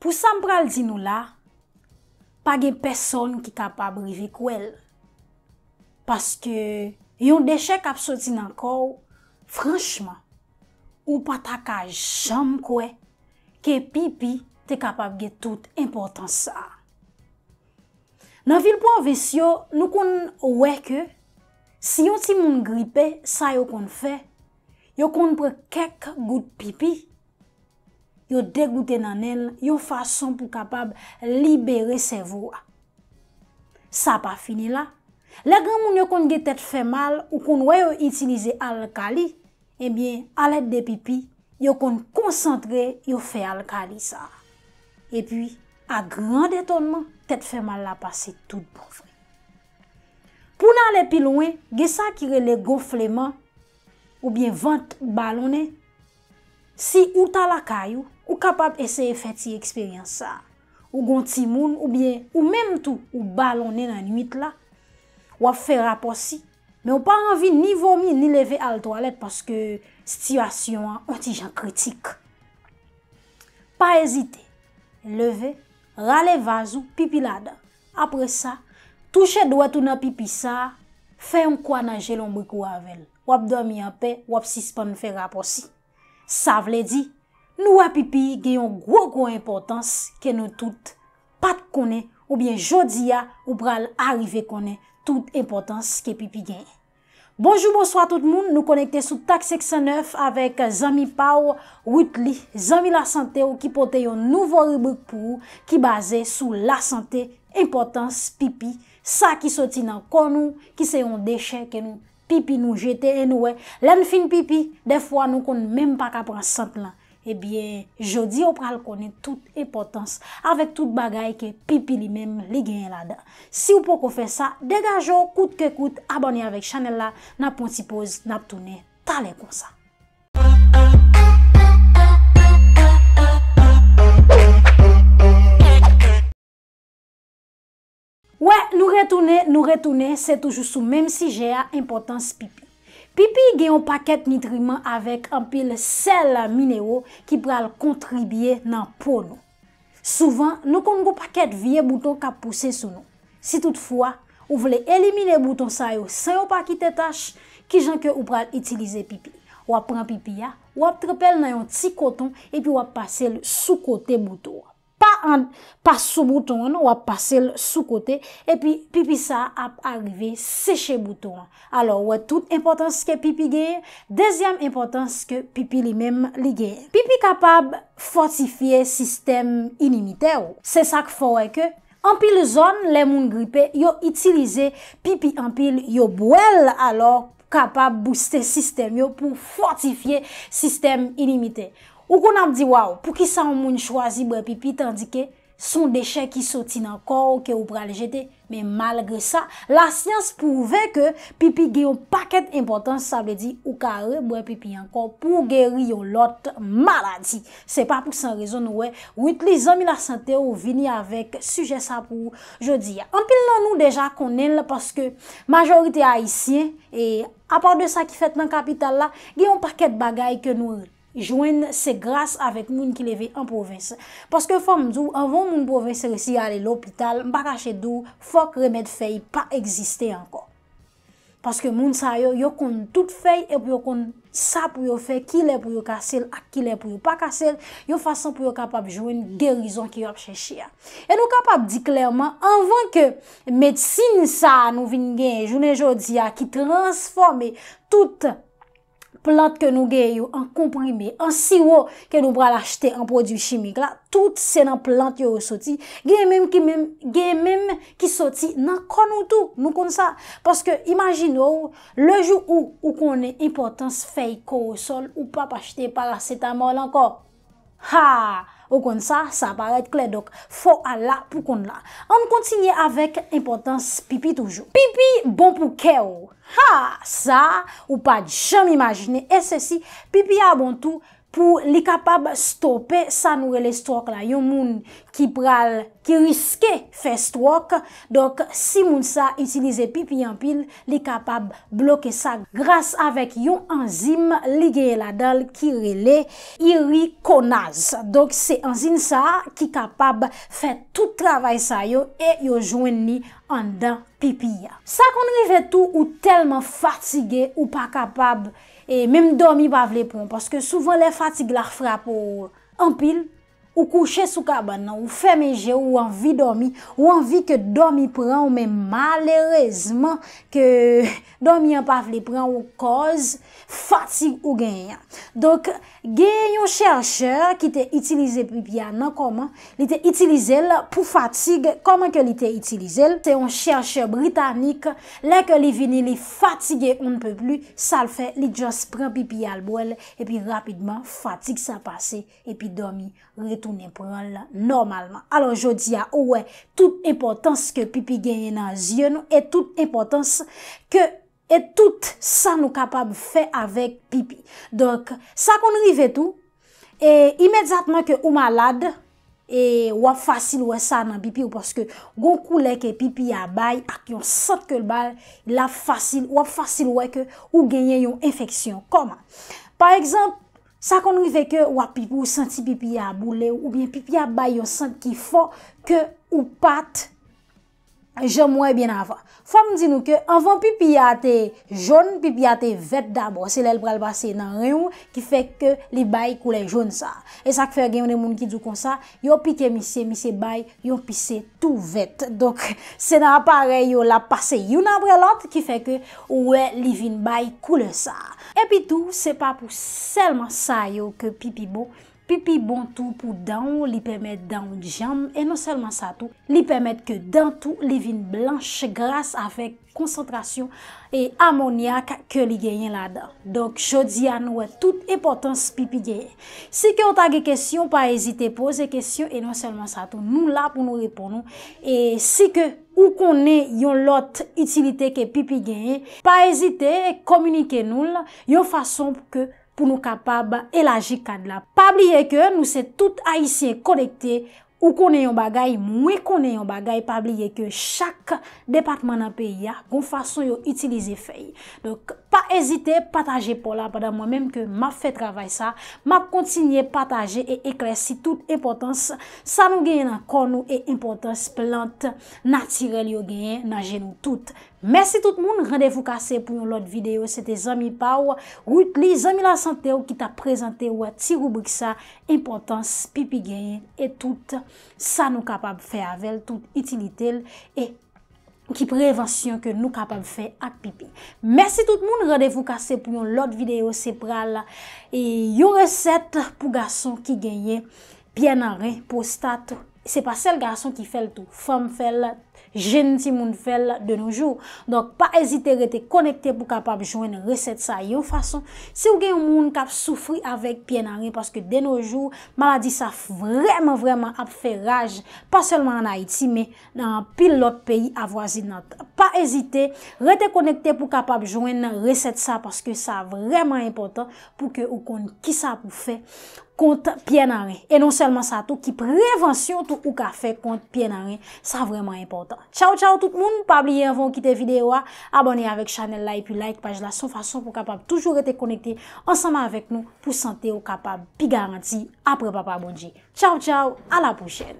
Pou sa mpral di nou la, pa gen peson ki kapab rive kou el. Paske yon deshek ap sotin an kou, franchman, ou pa taka jam kou e, ke pipi te kapab gen tout importan sa. Nan vil pou anves yo, nou kon weke, si yon ti moun gripe, sa yo kon fe, yo kon pre kek gout pipi, yo degouten nan el, yo fason pou kapab libere sevo a. Sa pa fini la. Le gen moun yo kon ge tet fe mal ou kon wè yo itinize alkali, ebyen, eh alèd de pipi, yo kon konsantre yo fe alkali sa. Epyi, a grand etonman, tet fe mal la pase tout bouf. Pou nan le pilon, gen sa kire le gonfleman ou byen vant balone, si ou tala kayou, Ou kapap eseye feti eksperyans sa. Ou gonti moun, ou bien, ou menm tou, ou balonnen nan nwit la. Wap fe raposi. Men ou pa anvi ni vomi, ni leve al toalet, paske stivasyon an, an ti jan kritik. Pa ezite. Leve, rale vazou, pipilada. Apre sa, touche dwetou nan pipisa, fe yon kwa nan jelon brikou avel. Wap dormi an pe, wap sispan fe raposi. Sa vle di, Nou wè pipi gen yon gwo gwo importans ke nou tout pat konen ou bien jodi ya ou pral arrive konen tout importans ke pipi gen. Bonjou bonsoit tout moun, nou konekte sou Tak 69 avèk Zami Pau, Witli, Zami La Santé ou ki pote yon nouvo rubik pou ki baze sou La Santé Importans Pipi. Sa ki soti nan kon nou, ki se yon deche ke nou pipi nou jete en nou wè. Len fin pipi, defwa nou kon menm pa kapran sant lan. Ebyen, eh jodi ou pral konen tout epotans avek tout bagay ke pipi li menm li genye la da. Si ou pou kon fè sa, degajo kout ke kout abonye avèk chanel la na pontipoz na ptounen talè kon sa. Ouè, nou retounen, nou retounen, se toujou sou menm si je a epotans pipi. Pipi gen yon paket nitriman avèk anpil sel la mineyo ki pral kontribye nan pou nou. Souvan, nou kon goun paket vie bouton ka pousse sou nou. Si toutfwa, ou vle elimine bouton sayo sayo pakite tash, ki jan ke ou pral itilize pipi. Wap pran pipi ya, wap trepel nan yon ti koton e pi wap pase sou kote bouton. an pas sou bouton non, ou ap pase sou kote epi pipi sa ap arive seche bouton. Alo wè tout impotans ke pipi gen, dezyam impotans ke pipi li men li gen. Pipi kapab fortifiye sistem inimite ou. Se sak fowè ke, anpil zon lè moun gripe yo itilize pipi anpil yo bwèl alo kapab booste sistem yo pou fortifiye sistem inimite ou. Ou kon ap di waw pou ki sa ou moun chwazi bre pipi tandike son deshe ki soti nan kor ou ke ou prale jete. Men malgre sa la sians pou ve ke pipi gen yon paket impotant sa be di ou kare bre pipi an kor pou gen yon lot maladi. Se pa pou san rezon nou we. Ou itli zami la sante ou vini avek suje sa pou jodi. An pil nan nou deja konen la paske majorite aisyen. E a part de sa ki fet nan kapital la gen yon paket bagay ke nou re. jwen se glas avèk moun ki leve an provense. Paske fòm dò, avon moun provense resi ale l'opital, mba kache dò, fòk remèd fey pa egziste ankon. Paske moun sa yo, yo kon tout fey, ep yo kon sa pou yo fey, ki lè pou yo kase l, ak ki lè pou yo pa kase l, yo fason pou yo kapab jwen gerizon ki yo ap cheshi a. E nou kapab di klèrman, avon ke medsini sa nou vin gen jounen jodi a, ki transforme tout, Plante ke nou gen yo an komprime, an siwo ke nou pral achete an prodwi chimik la, tout se nan plante yo yo soti, gen menm ki soti nan konon tou, nou konon sa. Paske imagino ou, le jou ou, ou konen impotans fey ko ou sol, ou pap achete paracetamol anko. Ha, ou kon sa, sa aparet kledok. Fou a la pou kon la. An kontinye avek, importans, pipi toujou. Pipi bon pou kè ou. Ha, sa, ou pa jom imagine. E se si, pipi a bon tou, pou li kapab stoppe sa nou rele strok la. Yon moun ki pral, ki riske fe strok, dok si moun sa itilize pipi yon pil, li kapab bloke sa. Gras avek yon enzim, li geye la dal ki rele irikonaz. Dok se enzim sa ki kapab fe tout travay sa yo e yo jwen ni an dan pipi ya. Sa konri ve tou ou telman fatige ou pa kapab, E menm dormi bav le pon, paske souvan le fatig la refra pou empil, ou kouche sou kabana, ou femeje, ou anvi domi, ou anvi ke domi pran, ou men malerezman ke domi an paf li pran ou koz fatig ou genyan. Donk genyan yon chersher ki te itilize pipi anan koman, li te itilize l pou fatig, koman ke li te itilize l? Te yon chersher britanik, lè ke li vini li fatige ou npe plu, sal fe, li just pran pipi albou el, epi rapidman, fatig sa pase, epi domi retou. Nèponan la normalman Alon jodi ya ouwe Tout impotans ke pipi genye nan ziyon E tout impotans E tout sa nou kapab Fe avèk pipi Donk sa kon rive tou E imedzatman ke ou malade E wap fasil wè sa nan pipi Ou paske gon kouleke pipi A bay ak yon sot ke l bal La fasil wap fasil wè Ou genye yon infeksyon Par ekzant Sa kon wive ke wap pipou senti pipi a boule ou bien pipi a bayo sent ki fo ke ou pati. Fwa mwen di nou ke avan pipi a te joun, pipi a te vet dabo. Se lèl pral base nan reyon ki feke li bay koule joun sa. E sak fe genw de moun ki djou kon sa, yo pike misye, misye bay, yon pise tou vet. Dok se nan apare yo la base yon apre lot ki feke ouwe li vin bay koule sa. E pi tou, se pa pou selman sa yo ke pipi bo, pipi bon tou pou dan ou, li pèmèd dan ou djam, e non selman sa tou, li pèmèd ke dan tou, li vin blanche, grase, avèk konsentrasyon, e amoniak ke li genyen la da. Dok, jodi anou, non tout epotans pipi genyen. Si ke ontage kesyon, pa ezite pose kesyon, e non selman sa tou, nou la pou nou reponon, e si ke ou konen yon lot utilite ke pipi genyen, pa ezite, komunike nou la, yon fason pou ke pou nou kapab elaji kad la. Pabliye ke nou se tout haisyen korekte, ou konen yon bagay, mwen konen yon bagay, pabliye ke chak departman nan peyi ya, kon fason yo itilize fey. Donk, pa ezite pataje pou la, padan mwen menm ke map fey travay sa, map kontinye pataje e ekresi tout importans, sa nou genye nan kon nou e importans plant, natirel yo genye nan genou tout. Mersi tout moun, radevou kase pou yon lot videyo. Se te zami pa ou, wout li, zami la sante ou, ki ta prezante ou, ti rubrik sa, impotans, pipi genyen, e tout sa nou kapab fe avel, tout itilitel, e ki prevensyon ke nou kapab fe ak pipi. Mersi tout moun, radevou kase pou yon lot videyo. Se pra la, yo reset pou gason ki genyen, pien arè, pou stat, se pa sel gason ki fel tou, fam fel la, gen ti moun fel de nou jour. Donk pa ezite rete konekte pou kapap jwen nan reset sa yo fason. Se ou gen yon moun kap soufri avèk pi nan ri, paske de nou jour, maladi sa vremen vremen ap fè raj, pa selman an Haiti, me nan pil lot peyi avwazi nan ta. Pa ezite, rete konekte pou kapap jwen nan reset sa, paske sa vremen impotant pou ke ou kon ki sa pou fè. kont piye nare. E non selman sa tou ki prevensyon tou ou ka fe kont piye nare. Sa vreman impotant. Tchao tchao tout moun. Pa bliye anvon kite videyo a. Aboneye avek chanel la epi like page la son fason pou kapab toujou rete konekte ansama avek nou pou sante ou kapab pi garanti apre papa bonji. Tchao tchao. A la pouchen.